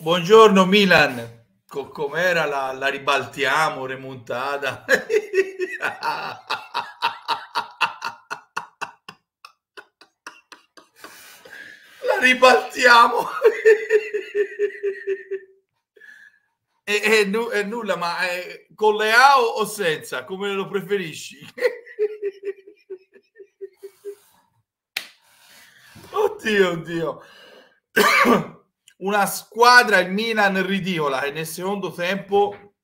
buongiorno Milan, Co- com'era la, la ribaltiamo, remontata? la ribaltiamo! e, è, nu- è, nulla, ma è eh, con le A o senza? Come lo preferisci? oddio, oddio una squadra, il Milan, ridicola, che nel secondo tempo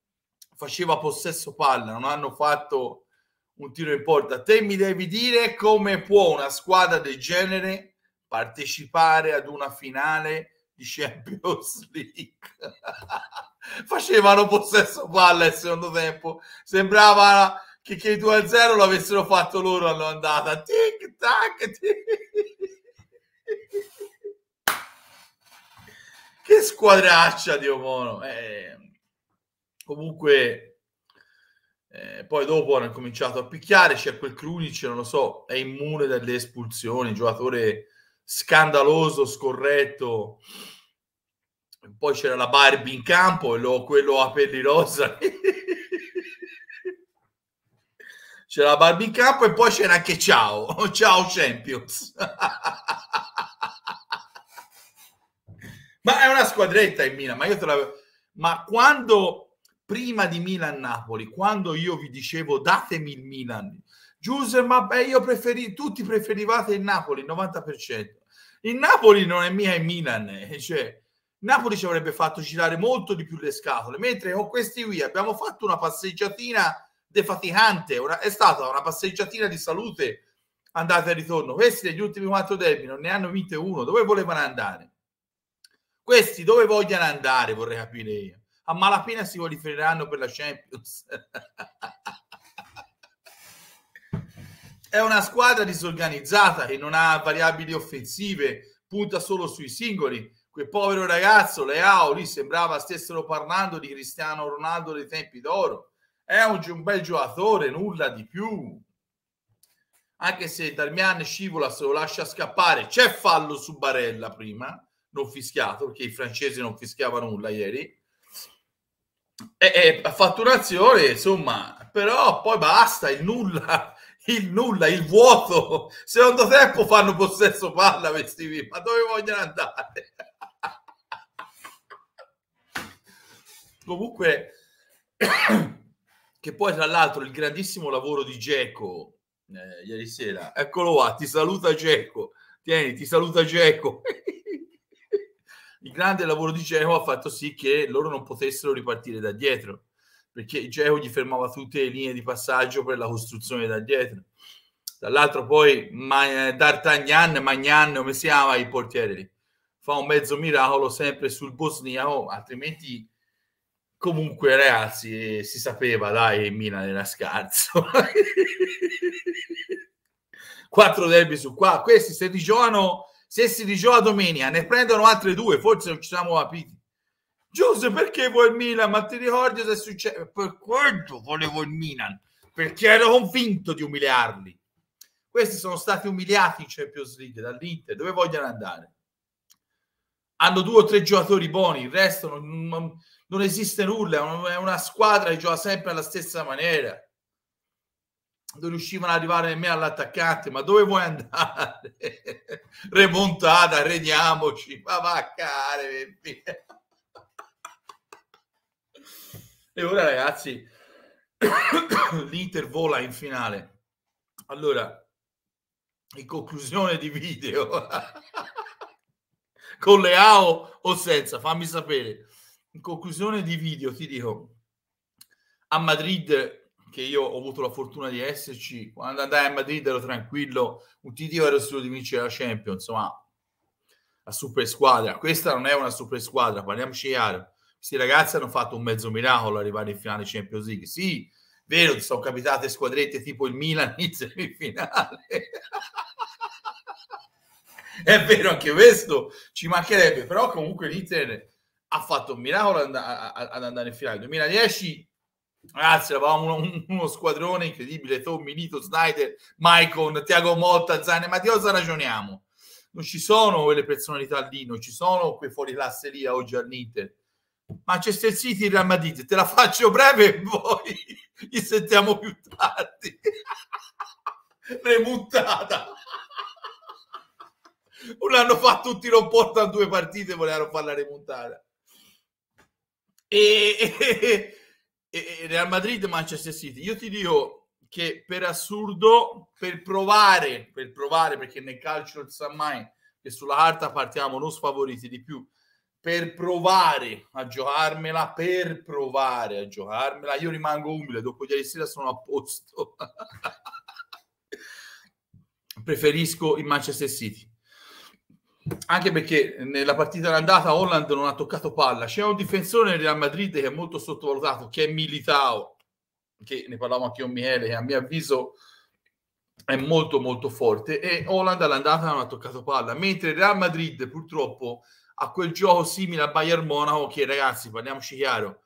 faceva possesso palla, non hanno fatto un tiro in porta. Te mi devi dire come può una squadra del genere partecipare ad una finale di Champions League? Facevano possesso palla il secondo tempo, sembrava che, che i 2-0 l'avessero fatto loro all'andata. Tic tac, tic. che squadraccia Dio mono Eh, comunque, eh, poi dopo hanno cominciato a picchiare. C'è quel Krunic, non lo so, è immune dalle espulsioni. Giocatore scandaloso, scorretto. Poi c'era la Barbie in campo e lo, quello a pelli rosa. c'era la Barbie in campo e poi c'era anche Ciao, Ciao Champions. Ma è una squadretta in Milan, ma io te l'avevo... Ma quando, prima di Milan-Napoli, quando io vi dicevo datemi il Milan, Giuseppe, ma beh, io preferi, tutti preferivate il Napoli, il 90%. Il Napoli non è mia, è Milan. Eh, cioè, Napoli ci avrebbe fatto girare molto di più le scatole, mentre con questi qui abbiamo fatto una passeggiatina defaticante, una, è stata una passeggiatina di salute andate e ritorno. Questi negli ultimi quattro derby non ne hanno vinte uno, dove volevano andare? Questi dove vogliono andare, vorrei capire io. A malapena si qualificheranno per la Champions. È una squadra disorganizzata che non ha variabili offensive, punta solo sui singoli. Quel povero ragazzo, Leao, lì sembrava stessero parlando di Cristiano Ronaldo dei tempi d'oro. È un, un bel giocatore, nulla di più anche se Darmian scivola se lo lascia scappare c'è fallo su Barella prima non fischiato, perché i francesi non fischiavano nulla ieri, e, e fatturazione, insomma, però poi basta, il nulla, il nulla, il vuoto. Secondo tempo fanno possesso palla questi qui, ma dove vogliono andare? Comunque, che poi tra l'altro il grandissimo lavoro di Geco eh, ieri sera, eccolo qua, ti saluta Geco, tieni, ti saluta Geco. il grande lavoro di Geo ha fatto sì che loro non potessero ripartire da dietro, perché Geo gli fermava tutte le linee di passaggio per la costruzione da dietro. Dall'altro poi Ma- D'Artagnan, Magnan, come si chiama il portiere lì, fa un mezzo miracolo sempre sul bosniaco, altrimenti comunque ragazzi si sapeva dai Milan era scarso. Quattro derby su qua, questi se rigiocano se si diceva domenica, ne prendono altre due, forse non ci siamo capiti. Giuse, perché vuoi il Milan? Ma ti ricordi se è successo? Per quanto volevo il Milan, perché ero convinto di umiliarli. Questi sono stati umiliati in Champions League dall'Inter, dove vogliono andare? Hanno due o tre giocatori buoni, il resto non, non esiste nulla, è una squadra che gioca sempre alla stessa maniera non riuscivano ad arrivare nemmeno all'attaccante, ma dove vuoi andare? Remontata, regniamoci, ma va a care. e ora ragazzi, l'Inter vola in finale. Allora, in conclusione di video, con le AO o senza, fammi sapere. In conclusione di video ti dico, a Madrid che io ho avuto la fortuna di esserci, quando andai a Madrid ero tranquillo, un titolo era solo di vincere la Champions, ma la super squadra, questa non è una super squadra, parliamoci chiaro, questi ragazzi hanno fatto un mezzo miracolo arrivare in finale Champions League, sì, vero, sono capitate squadrette tipo il Milan in semifinale. è vero anche questo, ci mancherebbe, però comunque l'Inter ha fatto un miracolo ad andare in finale. 2010 Ragazzi, eravamo uno, uno squadrone incredibile, Tommy, Nito, Snyder, Maicon, Tiago Motta, Zane, ma di cosa ragioniamo? Non ci sono quelle personalità lì, non ci sono quei fuori classe lì oggi all'Inter. Manchester City, Real Madrid, te la faccio breve e poi ci sentiamo più tardi. Remuntata. L'hanno fatto tutti, non portano due partite, volevano fare la remuntata E, e, e Real Madrid e Manchester City. Io ti dico che per assurdo, per provare, per provare, perché nel calcio non sa mai che sulla carta partiamo non sfavoriti di più, per provare a giocarmela, per provare a giocarmela, io rimango umile, dopo ieri sera sono a posto. Preferisco il Manchester City anche perché nella partita d'andata Holland non ha toccato palla. C'è un difensore del Real Madrid che è molto sottovalutato, che è Militao, che ne parlavo anche io, Miele, che a mio avviso è molto molto forte e Holland all'andata non ha toccato palla, mentre il Real Madrid purtroppo ha quel gioco simile a Bayern Monaco che ragazzi, parliamoci chiaro,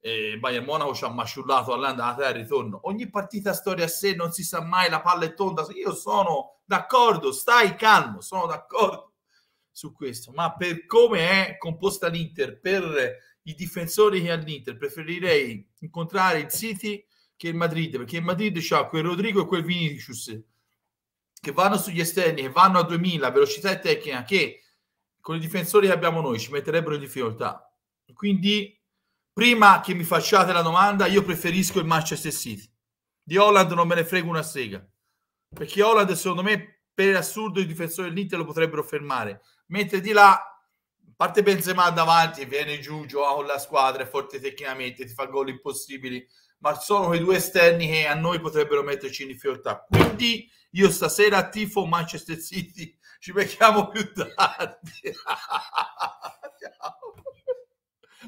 eh, Bayern Monaco ci ha masciullato all'andata e al ritorno. Ogni partita storia a sé, non si sa mai, la palla è tonda. Io sono d'accordo, stai calmo, sono d'accordo su questo, ma per come è composta l'Inter, per i difensori che ha l'Inter, preferirei incontrare il City che il Madrid, perché il Madrid ha quel Rodrigo e quel Vinicius che vanno sugli esterni, che vanno a 2000, velocità e tecnica, che con i difensori che abbiamo noi ci metterebbero in difficoltà. Quindi, prima che mi facciate la domanda, io preferisco il Manchester City. Di Holland non me ne frego una sega, perché Holland secondo me per assurdo i difensori dell'Inter lo potrebbero fermare, mentre di là parte Benzema davanti e viene giù, gioca con la squadra, è forte tecnicamente, ti fa gol impossibili, ma sono quei due esterni che a noi potrebbero metterci in difficoltà. Quindi io stasera tifo Manchester City, ci becchiamo più tardi.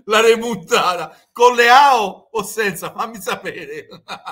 la remontata con le AO o senza, fammi sapere.